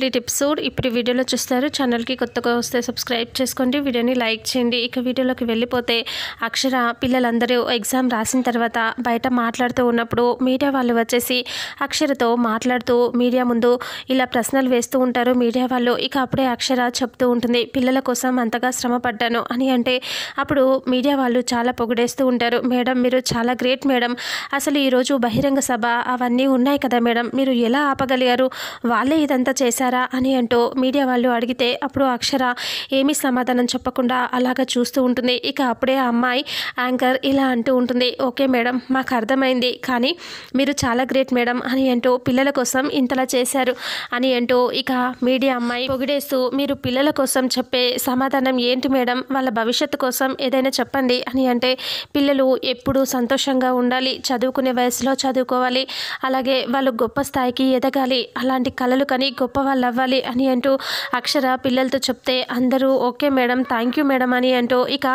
costly episode ఇప్పుడు వీడియోలో చూస్తారు ఛానల్కి కొత్తగా వస్తే సబ్స్క్రైబ్ చేసుకోండి వీడియోని లైక్ చేయండి ఇక వీడియోలోకి వెళ్ళిపోతే అక్షర పిల్లలందరూ ఎగ్జామ్ రాసిన తర్వాత బయట మాట్లాడుతూ ఉన్నప్పుడు మీడియా వాళ్ళు వచ్చేసి అక్షరతో మాట్లాడుతూ మీడియా ముందు ఇలా ప్రశ్నలు వేస్తూ ఉంటారు మీడియా వాళ్ళు ఇక అప్పుడే అక్షర చెప్తూ ఉంటుంది పిల్లల కోసం అంతగా శ్రమ పడ్డాను అని అంటే అప్పుడు మీడియా వాళ్ళు చాలా పొగిడేస్తూ ఉంటారు మేడం మీరు చాలా గ్రేట్ మేడం అసలు ఈరోజు బహిరంగ సభ అవన్నీ ఉన్నాయి కదా మేడం మీరు ఎలా ఆపగలిగారు వాళ్ళే ఇదంతా చేశారు చేశారా అని అంటూ మీడియా వాళ్ళు అడిగితే అప్పుడు అక్షర ఏమీ సమాధానం చెప్పకుండా అలాగ చూస్తూ ఉంటుంది ఇక అప్పుడే ఆ అమ్మాయి యాంకర్ ఇలా అంటూ ఉంటుంది ఓకే మేడం మాకు అర్థమైంది కానీ మీరు చాలా గ్రేట్ మేడం అని అంటూ పిల్లల కోసం ఇంతలా చేశారు అని అంటూ ఇక మీడియా అమ్మాయి పొగిడేస్తూ మీరు పిల్లల కోసం చెప్పే సమాధానం ఏంటి మేడం వాళ్ళ భవిష్యత్తు కోసం ఏదైనా చెప్పండి అని అంటే పిల్లలు ఎప్పుడూ సంతోషంగా ఉండాలి చదువుకునే వయసులో చదువుకోవాలి అలాగే వాళ్ళు గొప్ప స్థాయికి ఎదగాలి అలాంటి కళలు కానీ గొప్ప వాళ్ళ వాళ్ళు అవ్వాలి అని అంటూ అక్షర పిల్లలతో చెప్తే అందరూ okay madam thank you madam అని అంటూ ఇక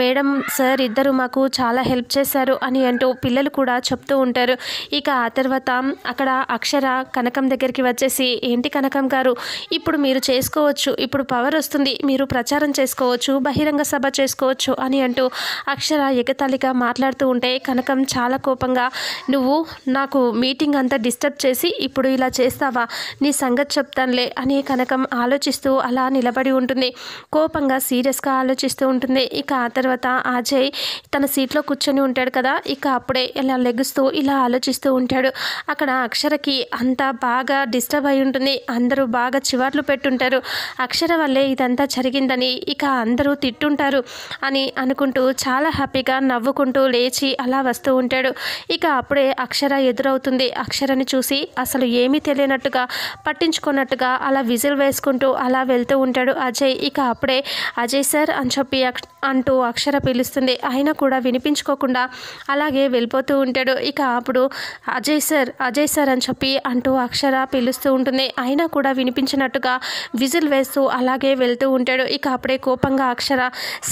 మేడం సార్ ఇద్దరు మాకు చాలా హెల్ప్ చేశారు అని అంటూ పిల్లలు కూడా చెప్తూ ఉంటారు ఇక ఆ తర్వాత అక్కడ అక్షర కనకం దగ్గరికి వచ్చేసి ఏంటి కనకం గారు ఇప్పుడు మీరు చేసుకోవచ్చు ఇప్పుడు పవర్ వస్తుంది మీరు ప్రచారం చేసుకోవచ్చు బహిరంగ సభ చేసుకోవచ్చు అని అంటూ అక్షర ఎగతాళిగా మాట్లాడుతూ ఉంటే కనకం చాలా కోపంగా నువ్వు నాకు మీటింగ్ అంతా డిస్టర్బ్ చేసి ఇప్పుడు ఇలా చేస్తావా నీ సంగతి చెప్తాను చేస్తానులే అని కనకం ఆలోచిస్తూ అలా నిలబడి ఉంటుంది కోపంగా సీరియస్గా ఆలోచిస్తూ ఉంటుంది ఇక ఆ తర్వాత అజయ్ తన సీట్లో కూర్చొని ఉంటాడు కదా ఇక అప్పుడే ఇలా లెగుస్తూ ఇలా ఆలోచిస్తూ ఉంటాడు అక్కడ అక్షరకి అంతా బాగా డిస్టర్బ్ అయి ఉంటుంది అందరూ బాగా చివాట్లు పెట్టుంటారు అక్షర వల్లే ఇదంతా జరిగిందని ఇక అందరూ తిట్టుంటారు అని అనుకుంటూ చాలా హ్యాపీగా నవ్వుకుంటూ లేచి అలా వస్తూ ఉంటాడు ఇక అప్పుడే అక్షర ఎదురవుతుంది అక్షరని చూసి అసలు ఏమీ తెలియనట్టుగా పట్టించుకున్నట్టుగా అలాగా అలా విజిల్ వేసుకుంటూ అలా వెళ్తూ ఉంటాడు అజయ్ ఇక అప్పుడే అజయ్ సార్ అని చెప్పి అంటూ అక్షర పిలుస్తుంది ఆయన కూడా వినిపించుకోకుండా అలాగే వెళ్ళిపోతూ ఉంటాడు ఇక అప్పుడు అజయ్ సార్ అజయ్ సార్ అని చెప్పి అంటూ అక్షర పిలుస్తూ ఉంటుంది అయినా కూడా వినిపించినట్టుగా విజిల్ వేస్తూ అలాగే వెళ్తూ ఉంటాడు ఇక అప్పుడే కోపంగా అక్షర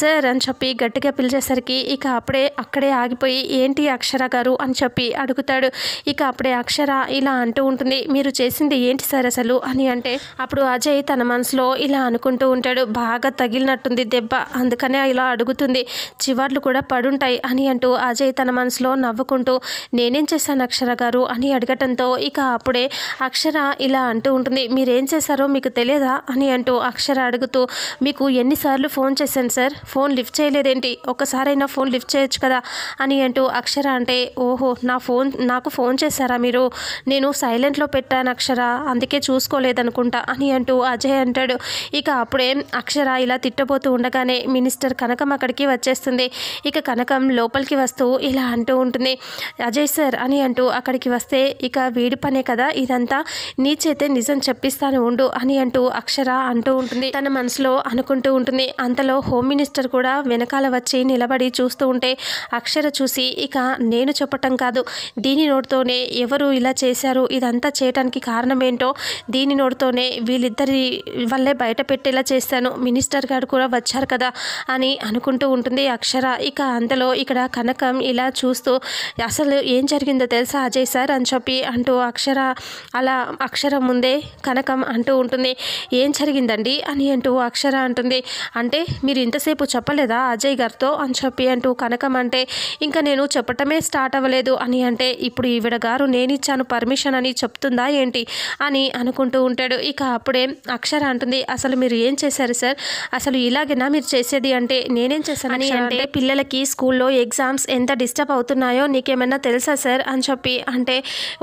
సార్ అని చెప్పి గట్టిగా పిలిచేసరికి ఇక అప్పుడే అక్కడే ఆగిపోయి ఏంటి అక్షర గారు అని చెప్పి అడుగుతాడు ఇక అప్పుడే అక్షర ఇలా అంటూ ఉంటుంది మీరు చేసింది ఏంటి సార్ అసలు అని అంటూ అంటే అప్పుడు అజయ్ తన మనసులో ఇలా అనుకుంటూ ఉంటాడు బాగా తగిలినట్టుంది దెబ్బ అందుకనే ఇలా అడుగుతుంది చివర్లు కూడా పడుంటాయి అని అంటూ అజయ్ తన మనసులో నవ్వుకుంటూ నేనేం చేశాను అక్షర గారు అని అడగటంతో ఇక అప్పుడే అక్షర ఇలా అంటూ ఉంటుంది మీరేం చేశారో మీకు తెలియదా అని అంటూ అక్షర అడుగుతూ మీకు ఎన్నిసార్లు ఫోన్ చేశాను సార్ ఫోన్ లిఫ్ట్ చేయలేదేంటి ఒక్కసారైనా ఫోన్ లిఫ్ట్ చేయొచ్చు కదా అని అంటూ అక్షర అంటే ఓహో నా ఫోన్ నాకు ఫోన్ చేశారా మీరు నేను సైలెంట్లో పెట్టాను అక్షర అందుకే చూసుకోలేదు అనుకుంటా అని అంటూ అజయ్ అంటాడు ఇక అప్పుడే అక్షర ఇలా తిట్టబోతూ ఉండగానే మినిస్టర్ కనకం అక్కడికి వచ్చేస్తుంది ఇక కనకం లోపలికి వస్తూ ఇలా అంటూ ఉంటుంది అజయ్ సార్ అని అంటూ అక్కడికి వస్తే ఇక వీడి పనే కదా ఇదంతా నీ చేతే నిజం చెప్పిస్తాను ఉండు అని అంటూ అక్షర అంటూ ఉంటుంది తన మనసులో అనుకుంటూ ఉంటుంది అంతలో హోమ్ మినిస్టర్ కూడా వెనకాల వచ్చి నిలబడి చూస్తూ ఉంటే అక్షర చూసి ఇక నేను చెప్పటం కాదు దీని నోటితోనే ఎవరు ఇలా చేశారు ఇదంతా చేయటానికి కారణం ఏంటో దీని నోటి తోడుతోనే వీళ్ళిద్దరి వల్లే బయట పెట్టేలా చేస్తాను మినిస్టర్ గారు కూడా వచ్చారు కదా అని అనుకుంటూ ఉంటుంది అక్షర ఇక అంతలో ఇక్కడ కనకం ఇలా చూస్తూ అసలు ఏం జరిగిందో తెలుసా అజయ్ సార్ అని చెప్పి అంటూ అక్షర అలా అక్షర ముందే కనకం అంటూ ఉంటుంది ఏం జరిగిందండి అని అంటూ అక్షర అంటుంది అంటే మీరు ఇంతసేపు చెప్పలేదా అజయ్ గారితో అని చెప్పి అంటూ కనకం అంటే ఇంకా నేను చెప్పటమే స్టార్ట్ అవ్వలేదు అని అంటే ఇప్పుడు ఈవిడ గారు నేనిచ్చాను పర్మిషన్ అని చెప్తుందా ఏంటి అని అనుకుంటూ ఉంటే ఉంటాడు ఇక అప్పుడే అక్షర అంటుంది అసలు మీరు ఏం చేశారు సార్ అసలు ఇలాగేనా మీరు చేసేది అంటే నేనేం చేశాను అని అంటే పిల్లలకి స్కూల్లో ఎగ్జామ్స్ ఎంత డిస్టర్బ్ అవుతున్నాయో నీకేమైనా తెలుసా సార్ అని చెప్పి అంటే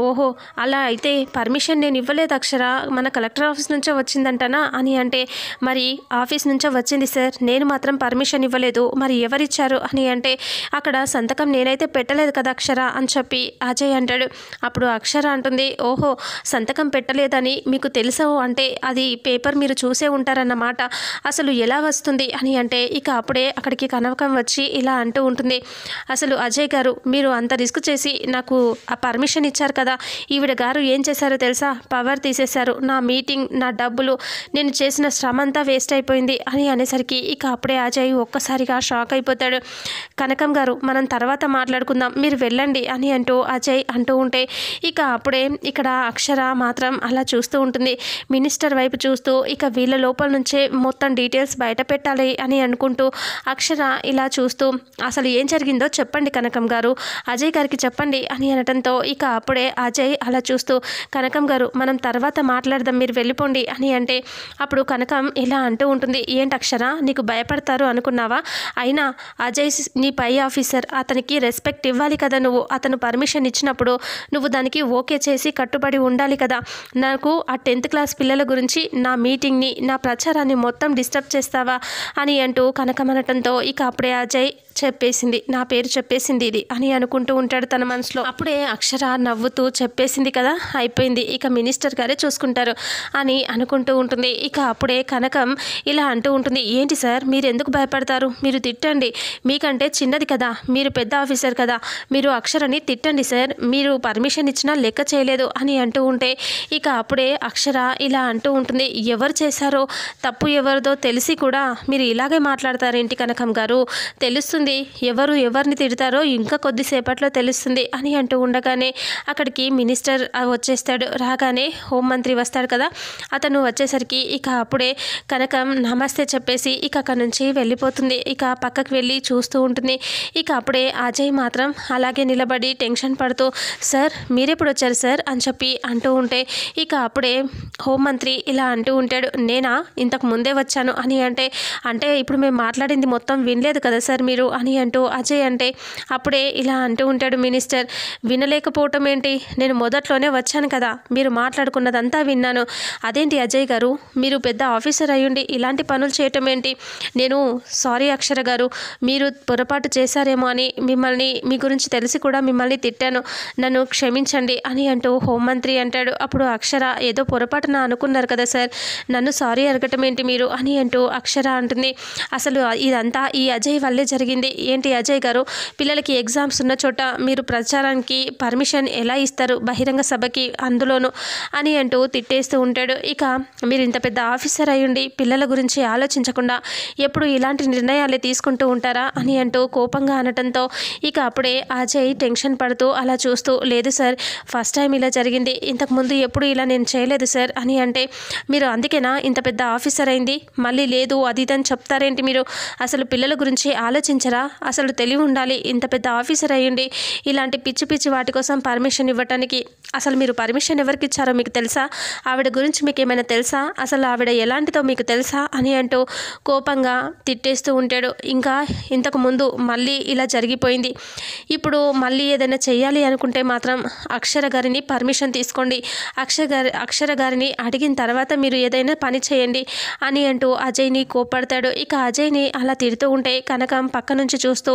ఓహో అలా అయితే పర్మిషన్ నేను ఇవ్వలేదు అక్షర మన కలెక్టర్ ఆఫీస్ నుంచే వచ్చిందంటనా అని అంటే మరి ఆఫీస్ నుంచే వచ్చింది సార్ నేను మాత్రం పర్మిషన్ ఇవ్వలేదు మరి ఎవరిచ్చారు అని అంటే అక్కడ సంతకం నేనైతే పెట్టలేదు కదా అక్షర అని చెప్పి అజయ్ అంటాడు అప్పుడు అక్షర అంటుంది ఓహో సంతకం పెట్టలేదని మీకు తెలుసు తెలుసో అంటే అది పేపర్ మీరు చూసే ఉంటారన్నమాట అసలు ఎలా వస్తుంది అని అంటే ఇక అప్పుడే అక్కడికి కనవకం వచ్చి ఇలా అంటూ ఉంటుంది అసలు అజయ్ గారు మీరు అంత రిస్క్ చేసి నాకు ఆ పర్మిషన్ ఇచ్చారు కదా ఈవిడ గారు ఏం చేశారో తెలుసా పవర్ తీసేశారు నా మీటింగ్ నా డబ్బులు నేను చేసిన శ్రమ అంతా వేస్ట్ అయిపోయింది అని అనేసరికి ఇక అప్పుడే అజయ్ ఒక్కసారిగా షాక్ అయిపోతాడు కనకం గారు మనం తర్వాత మాట్లాడుకుందాం మీరు వెళ్ళండి అని అంటూ అజయ్ అంటూ ఉంటే ఇక అప్పుడే ఇక్కడ అక్షర మాత్రం అలా చూస్తూ ఉంటుంది మినిస్టర్ వైపు చూస్తూ ఇక వీళ్ళ లోపల నుంచే మొత్తం డీటెయిల్స్ బయట పెట్టాలి అని అనుకుంటూ అక్షర ఇలా చూస్తూ అసలు ఏం జరిగిందో చెప్పండి కనకం గారు అజయ్ గారికి చెప్పండి అని అనడంతో ఇక అప్పుడే అజయ్ అలా చూస్తూ కనకం గారు మనం తర్వాత మాట్లాడదాం మీరు వెళ్ళిపోండి అని అంటే అప్పుడు కనకం ఇలా అంటూ ఉంటుంది ఏంటి అక్షర నీకు భయపడతారు అనుకున్నావా అయినా అజయ్ నీ పై ఆఫీసర్ అతనికి రెస్పెక్ట్ ఇవ్వాలి కదా నువ్వు అతను పర్మిషన్ ఇచ్చినప్పుడు నువ్వు దానికి ఓకే చేసి కట్టుబడి ఉండాలి కదా నాకు ఆ టెన్త్ క్లాస్ పిల్లల గురించి నా మీటింగ్ని నా ప్రచారాన్ని మొత్తం డిస్టర్బ్ చేస్తావా అని అంటూ కనకమనటంతో ఇక అప్పుడే అజయ్ చెప్పేసింది నా పేరు చెప్పేసింది ఇది అని అనుకుంటూ ఉంటాడు తన మనసులో అప్పుడే అక్షర నవ్వుతూ చెప్పేసింది కదా అయిపోయింది ఇక మినిస్టర్ గారే చూసుకుంటారు అని అనుకుంటూ ఉంటుంది ఇక అప్పుడే కనకం ఇలా అంటూ ఉంటుంది ఏంటి సార్ మీరు ఎందుకు భయపడతారు మీరు తిట్టండి మీకంటే చిన్నది కదా మీరు పెద్ద ఆఫీసర్ కదా మీరు అక్షరని తిట్టండి సార్ మీరు పర్మిషన్ ఇచ్చినా లెక్క చేయలేదు అని అంటూ ఉంటే ఇక అప్పుడే అక్షర చేశారా ఇలా అంటూ ఉంటుంది ఎవరు చేశారో తప్పు ఎవరిదో తెలిసి కూడా మీరు ఇలాగే మాట్లాడతారేంటి కనకం గారు తెలుస్తుంది ఎవరు ఎవరిని తిడతారో ఇంకా కొద్దిసేపట్లో తెలుస్తుంది అని అంటూ ఉండగానే అక్కడికి మినిస్టర్ వచ్చేస్తాడు రాగానే హోంమంత్రి వస్తాడు కదా అతను వచ్చేసరికి ఇక అప్పుడే కనకం నమస్తే చెప్పేసి ఇక అక్కడి నుంచి వెళ్ళిపోతుంది ఇక పక్కకు వెళ్ళి చూస్తూ ఉంటుంది ఇక అప్పుడే అజయ్ మాత్రం అలాగే నిలబడి టెన్షన్ పడుతూ సార్ మీరెప్పుడు వచ్చారు సార్ అని చెప్పి అంటూ ఉంటే ఇక అప్పుడే హోంమంత్రి ఇలా అంటూ ఉంటాడు నేనా ఇంతకు ముందే వచ్చాను అని అంటే అంటే ఇప్పుడు మేము మాట్లాడింది మొత్తం వినలేదు కదా సార్ మీరు అని అంటూ అజయ్ అంటే అప్పుడే ఇలా అంటూ ఉంటాడు మినిస్టర్ వినలేకపోవటం ఏంటి నేను మొదట్లోనే వచ్చాను కదా మీరు మాట్లాడుకున్నదంతా విన్నాను అదేంటి అజయ్ గారు మీరు పెద్ద ఆఫీసర్ అయ్యుండి ఇలాంటి పనులు చేయటం ఏంటి నేను సారీ అక్షర గారు మీరు పొరపాటు చేశారేమో అని మిమ్మల్ని మీ గురించి తెలిసి కూడా మిమ్మల్ని తిట్టాను నన్ను క్షమించండి అని అంటూ హోంమంత్రి అంటాడు అప్పుడు అక్షర ఏదో పొరపాటు పొరపాటున అనుకున్నారు కదా సార్ నన్ను సారీ అడగటం ఏంటి మీరు అని అంటూ అక్షర అంటుంది అసలు ఇదంతా ఈ అజయ్ వల్లే జరిగింది ఏంటి అజయ్ గారు పిల్లలకి ఎగ్జామ్స్ ఉన్న చోట మీరు ప్రచారానికి పర్మిషన్ ఎలా ఇస్తారు బహిరంగ సభకి అందులోనూ అని అంటూ తిట్టేస్తూ ఉంటాడు ఇక మీరు ఇంత పెద్ద ఆఫీసర్ అయ్యుండి పిల్లల గురించి ఆలోచించకుండా ఎప్పుడు ఇలాంటి నిర్ణయాలే తీసుకుంటూ ఉంటారా అని అంటూ కోపంగా అనటంతో ఇక అప్పుడే అజయ్ టెన్షన్ పడుతూ అలా చూస్తూ లేదు సార్ ఫస్ట్ టైం ఇలా జరిగింది ఇంతకుముందు ఎప్పుడు ఇలా నేను చేయలేదు సార్ సార్ అని అంటే మీరు అందుకేనా ఇంత పెద్ద ఆఫీసర్ అయింది మళ్ళీ లేదు అది ఇదని చెప్తారేంటి మీరు అసలు పిల్లల గురించి ఆలోచించరా అసలు తెలివి ఉండాలి ఇంత పెద్ద ఆఫీసర్ అయ్యండి ఇలాంటి పిచ్చి పిచ్చి వాటి కోసం పర్మిషన్ ఇవ్వటానికి అసలు మీరు పర్మిషన్ ఎవరికి ఇచ్చారో మీకు తెలుసా ఆవిడ గురించి మీకు ఏమైనా తెలుసా అసలు ఆవిడ ఎలాంటిదో మీకు తెలుసా అని అంటూ కోపంగా తిట్టేస్తూ ఉంటాడు ఇంకా ఇంతకు ముందు మళ్ళీ ఇలా జరిగిపోయింది ఇప్పుడు మళ్ళీ ఏదైనా చేయాలి అనుకుంటే మాత్రం అక్షర గారిని పర్మిషన్ తీసుకోండి అక్షర గారి అక్షర గారిని అడిగిన తర్వాత మీరు ఏదైనా పని చేయండి అని అంటూ అజయ్ని కోపడతాడు ఇక అజయ్ని అలా తిడుతూ ఉంటే కనకం పక్క నుంచి చూస్తూ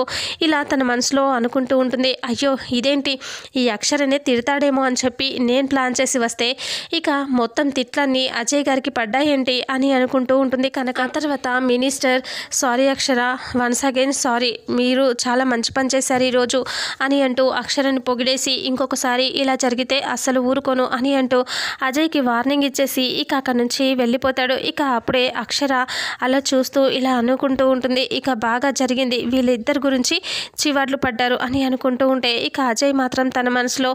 ఇలా తన మనసులో అనుకుంటూ ఉంటుంది అయ్యో ఇదేంటి ఈ అక్షరనే తిడతాడేమో అని చెప్పి నేను ప్లాన్ చేసి వస్తే ఇక మొత్తం తిట్లన్నీ అజయ్ గారికి పడ్డాయేంటి అని అనుకుంటూ ఉంటుంది కనుక తర్వాత minister sorry Akshara once again sorry మీరు చాలా మంచి పని చేశారు ఈరోజు అని అంటూ అక్షరని పొగిడేసి ఇంకొకసారి ఇలా జరిగితే అస్సలు ఊరుకోను అని అంటూ అజయ్కి వార్నింగ్ ఇచ్చేసి ఇక అక్కడ నుంచి వెళ్ళిపోతాడు ఇక అప్పుడే అక్షర అలా చూస్తూ ఇలా అనుకుంటూ ఉంటుంది ఇక బాగా జరిగింది వీళ్ళిద్దరి గురించి చివాట్లు పడ్డారు అని అనుకుంటూ ఉంటే ఇక అజయ్ మాత్రం తన మనసులో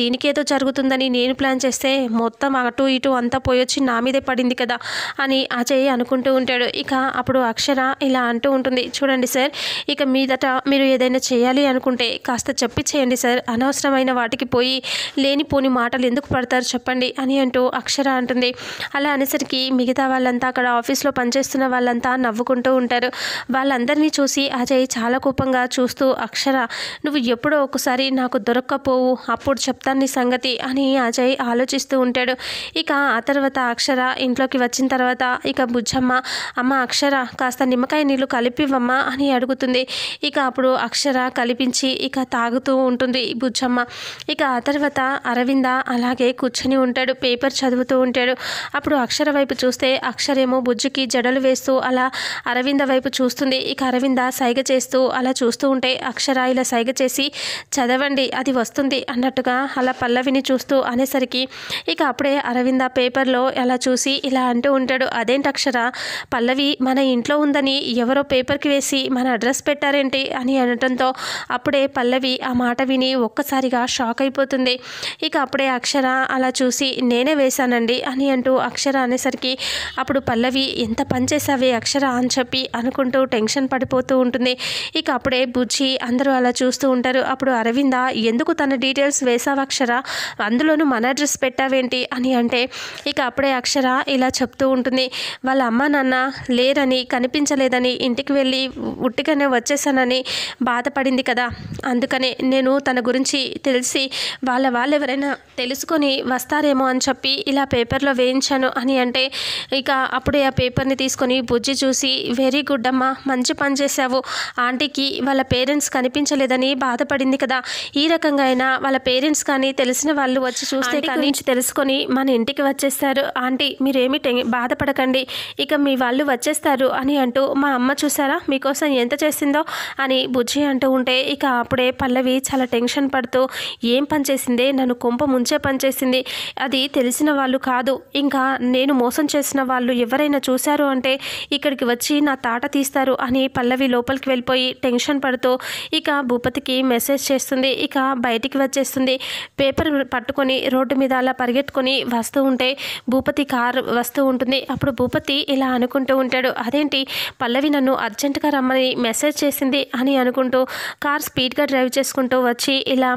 దీనికేదో జరుగుతుందని నేను ప్లాన్ చేస్తే మొత్తం అటు ఇటు అంతా పోయొచ్చి నా మీదే పడింది కదా అని అజయ్ అనుకుంటూ ఉంటాడు ఇక అప్పుడు అక్షర ఇలా అంటూ ఉంటుంది చూడండి సార్ ఇక మీదట మీరు ఏదైనా చేయాలి అనుకుంటే కాస్త చెప్పి చేయండి సార్ అనవసరమైన వాటికి పోయి లేనిపోని మాటలు ఎందుకు పడతారు చెప్పండి అని అంటూ అక్షర అంటుంది అలా అనేసరికి మిగతా వాళ్ళంతా అక్కడ ఆఫీస్లో పనిచేస్తున్న వాళ్ళంతా నవ్వుకుంటూ ఉంటారు వాళ్ళందరినీ చూసి అజయ్ చాలా కోపంగా చూస్తూ అక్షర నువ్వు ఎప్పుడో ఒకసారి నాకు దొరక్కపోవు అప్పుడు చెప్తాను నీ సంగతి తిరుపతి అని అజయ్ ఆలోచిస్తూ ఉంటాడు ఇక ఆ తర్వాత అక్షర ఇంట్లోకి వచ్చిన తర్వాత ఇక బుజ్జమ్మ అమ్మ అక్షర కాస్త నిమ్మకాయ నీళ్ళు కలిపివ్వమ్మా అని అడుగుతుంది ఇక అప్పుడు అక్షర కలిపించి ఇక తాగుతూ ఉంటుంది బుజ్జమ్మ ఇక ఆ తర్వాత అరవింద అలాగే కూర్చొని ఉంటాడు పేపర్ చదువుతూ ఉంటాడు అప్పుడు అక్షర వైపు చూస్తే అక్షరేమో బుజ్జుకి జడలు వేస్తూ అలా అరవింద వైపు చూస్తుంది ఇక అరవింద సైగ చేస్తూ అలా చూస్తూ ఉంటే అక్షర ఇలా సైగ చేసి చదవండి అది వస్తుంది అన్నట్టుగా అలా పల్లవి టీవీని చూస్తూ అనేసరికి ఇక అప్పుడే అరవింద పేపర్లో అలా చూసి ఇలా అంటూ ఉంటాడు అక్షర పల్లవి మన ఇంట్లో ఉందని ఎవరో పేపర్కి వేసి మన అడ్రస్ పెట్టారేంటి అని అనటంతో అప్పుడే పల్లవి ఆ మాట విని ఒక్కసారిగా షాక్ అయిపోతుంది ఇక అప్పుడే అక్షర అలా చూసి నేనే వేశానండి అని అంటూ అక్షర అనేసరికి అప్పుడు పల్లవి ఎంత పనిచేసావే అక్షర అని చెప్పి అనుకుంటూ టెన్షన్ పడిపోతూ ఉంటుంది ఇక అప్పుడే బుజ్జి అందరూ అలా చూస్తూ ఉంటారు అప్పుడు అరవింద ఎందుకు తన డీటెయిల్స్ అక్షర అందులోనూ మన అడ్రస్ పెట్టావేంటి అని అంటే ఇక అప్పుడే అక్షర ఇలా చెప్తూ ఉంటుంది వాళ్ళ అమ్మ నాన్న లేరని కనిపించలేదని ఇంటికి వెళ్ళి ఉట్టిగానే వచ్చేసానని బాధపడింది కదా అందుకనే నేను తన గురించి తెలిసి వాళ్ళ వాళ్ళు ఎవరైనా తెలుసుకొని వస్తారేమో అని చెప్పి ఇలా పేపర్లో వేయించాను అని అంటే ఇక అప్పుడే ఆ పేపర్ని తీసుకొని బుజ్జి చూసి వెరీ గుడ్ అమ్మ మంచి పని చేశావు ఆంటీకి వాళ్ళ పేరెంట్స్ కనిపించలేదని బాధపడింది కదా ఈ రకంగా అయినా వాళ్ళ పేరెంట్స్ కానీ తెలిసిన తెలిసిన వాళ్ళు వచ్చి చూస్తే నుంచి తెలుసుకొని మన ఇంటికి వచ్చేస్తారు ఆంటీ మీరేమి బాధపడకండి ఇక మీ వాళ్ళు వచ్చేస్తారు అని అంటూ మా అమ్మ చూసారా మీకోసం ఎంత చేసిందో అని బుజ్జి అంటూ ఉంటే ఇక అప్పుడే పల్లవి చాలా టెన్షన్ పడుతూ ఏం పనిచేసిందే నన్ను కొంప ముంచే పనిచేసింది అది తెలిసిన వాళ్ళు కాదు ఇంకా నేను మోసం చేసిన వాళ్ళు ఎవరైనా చూశారు అంటే ఇక్కడికి వచ్చి నా తాట తీస్తారు అని పల్లవి లోపలికి వెళ్ళిపోయి టెన్షన్ పడుతూ ఇక భూపతికి మెసేజ్ చేస్తుంది ఇక బయటికి వచ్చేస్తుంది పేపర్ పట్టుకొని రోడ్డు మీద అలా పరిగెట్టుకొని వస్తూ ఉంటే భూపతి కారు వస్తూ ఉంటుంది అప్పుడు భూపతి ఇలా అనుకుంటూ ఉంటాడు అదేంటి పల్లవి నన్ను అర్జెంటుగా రమ్మని మెసేజ్ చేసింది అని అనుకుంటూ కార్ స్పీడ్గా డ్రైవ్ చేసుకుంటూ వచ్చి ఇలా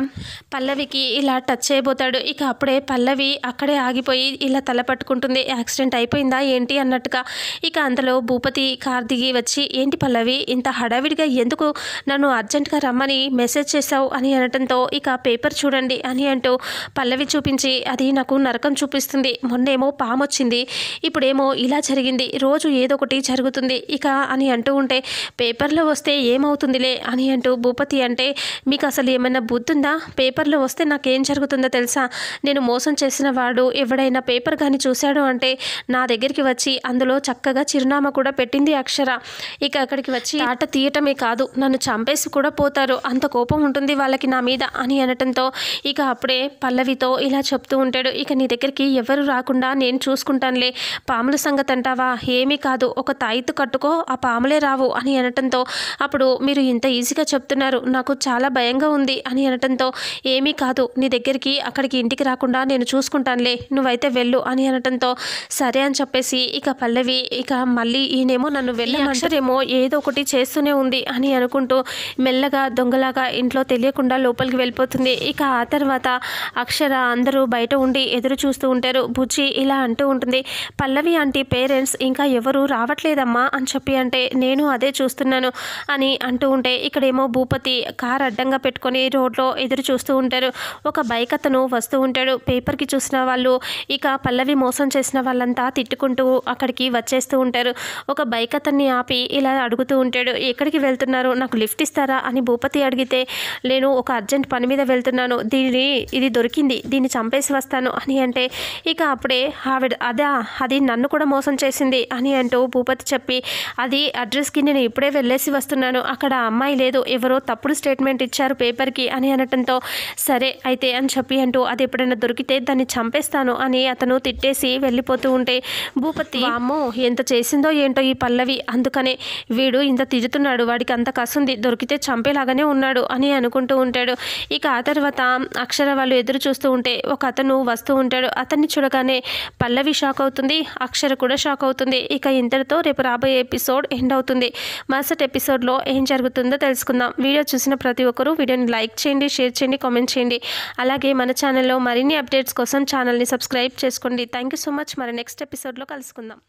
పల్లవికి ఇలా టచ్ చేయబోతాడు ఇక అప్పుడే పల్లవి అక్కడే ఆగిపోయి ఇలా తల పట్టుకుంటుంది యాక్సిడెంట్ అయిపోయిందా ఏంటి అన్నట్టుగా ఇక అంతలో భూపతి కార్ దిగి వచ్చి ఏంటి పల్లవి ఇంత హడావిడిగా ఎందుకు నన్ను అర్జెంటుగా రమ్మని మెసేజ్ చేశావు అని అనటంతో ఇక పేపర్ చూడండి అని అంటూ పల్లవి చూపించి అది నాకు నరకం చూపిస్తుంది మొన్నేమో పాము వచ్చింది ఇప్పుడేమో ఇలా జరిగింది రోజు ఏదో ఒకటి జరుగుతుంది ఇక అని అంటూ ఉంటే పేపర్లో వస్తే ఏమవుతుందిలే అని అంటూ భూపతి అంటే మీకు అసలు ఏమైనా బుద్ధుందా పేపర్లో వస్తే నాకేం జరుగుతుందో తెలుసా నేను మోసం చేసిన వాడు ఎవడైనా పేపర్ కానీ చూశాడు అంటే నా దగ్గరికి వచ్చి అందులో చక్కగా చిరునామా కూడా పెట్టింది అక్షర ఇక అక్కడికి వచ్చి ఆట తీయటమే కాదు నన్ను చంపేసి కూడా పోతారు అంత కోపం ఉంటుంది వాళ్ళకి నా మీద అని అనటంతో ఇక అప్పుడే పల్లవితో ఇలా చెప్తూ ఉంటాడు ఇక నీ దగ్గరికి ఎవరు రాకుండా నేను చూసుకుంటానులే పాముల సంగతి అంటావా ఏమీ కాదు ఒక తాయిత్తు కట్టుకో ఆ పాములే రావు అని అనటంతో అప్పుడు మీరు ఇంత ఈజీగా చెప్తున్నారు నాకు చాలా భయంగా ఉంది అని అనటంతో ఏమీ కాదు నీ దగ్గరికి అక్కడికి ఇంటికి రాకుండా నేను చూసుకుంటానులే నువ్వైతే వెళ్ళు అని అనటంతో సరే అని చెప్పేసి ఇక పల్లవి ఇక మళ్ళీ ఈయనేమో నన్ను వెళ్ళమంటారేమో ఏదో ఒకటి చేస్తూనే ఉంది అని అనుకుంటూ మెల్లగా దొంగలాగా ఇంట్లో తెలియకుండా లోపలికి వెళ్ళిపోతుంది ఇక ఆ తర్వాత అక్షర అందరూ బయట ఉండి ఎదురు చూస్తూ ఉంటారు బుజ్జి ఇలా అంటూ ఉంటుంది పల్లవి ఆంటీ పేరెంట్స్ ఇంకా ఎవరు రావట్లేదమ్మా అని చెప్పి అంటే నేను అదే చూస్తున్నాను అని అంటూ ఉంటే ఇక్కడేమో భూపతి కార్ అడ్డంగా పెట్టుకొని రోడ్లో ఎదురు చూస్తూ ఉంటారు ఒక బైక్ అతను వస్తూ ఉంటాడు పేపర్కి చూసిన వాళ్ళు ఇక పల్లవి మోసం చేసిన వాళ్ళంతా తిట్టుకుంటూ అక్కడికి వచ్చేస్తూ ఉంటారు ఒక బైక్ అతన్ని ఆపి ఇలా అడుగుతూ ఉంటాడు ఎక్కడికి వెళ్తున్నారు నాకు లిఫ్ట్ ఇస్తారా అని భూపతి అడిగితే నేను ఒక అర్జెంట్ పని మీద వెళ్తున్నాను దీనిని ఇది దొరికింది దీన్ని చంపేసి వస్తాను అని అంటే ఇక అప్పుడే ఆవిడ అదా అది నన్ను కూడా మోసం చేసింది అని అంటూ భూపతి చెప్పి అది అడ్రస్కి నేను ఇప్పుడే వెళ్ళేసి వస్తున్నాను అక్కడ అమ్మాయి లేదు ఎవరో తప్పుడు స్టేట్మెంట్ ఇచ్చారు పేపర్కి అని అనటంతో సరే అయితే అని చెప్పి అంటూ అది ఎప్పుడైనా దొరికితే దాన్ని చంపేస్తాను అని అతను తిట్టేసి వెళ్ళిపోతూ ఉంటే భూపతి అమ్మో ఎంత చేసిందో ఏంటో ఈ పల్లవి అందుకనే వీడు ఇంత తిరుగుతున్నాడు వాడికి అంత కసుంది దొరికితే చంపేలాగానే ఉన్నాడు అని అనుకుంటూ ఉంటాడు ఇక ఆ తర్వాత అక్షర వాళ్ళు ఎదురు చూస్తూ ఉంటే ఒక అతను వస్తూ ఉంటాడు అతన్ని చూడగానే పల్లవి షాక్ అవుతుంది అక్షర కూడా షాక్ అవుతుంది ఇక ఇంతటితో రేపు రాబోయే ఎపిసోడ్ ఎండ్ అవుతుంది మరుసటి ఎపిసోడ్లో ఏం జరుగుతుందో తెలుసుకుందాం వీడియో చూసిన ప్రతి ఒక్కరూ వీడియోని లైక్ చేయండి షేర్ చేయండి కామెంట్ చేయండి అలాగే మన ఛానల్లో మరిన్ని అప్డేట్స్ కోసం ఛానల్ని సబ్స్క్రైబ్ చేసుకోండి థ్యాంక్ సో మచ్ మరి నెక్స్ట్ ఎపిసోడ్లో కలుసుకుందాం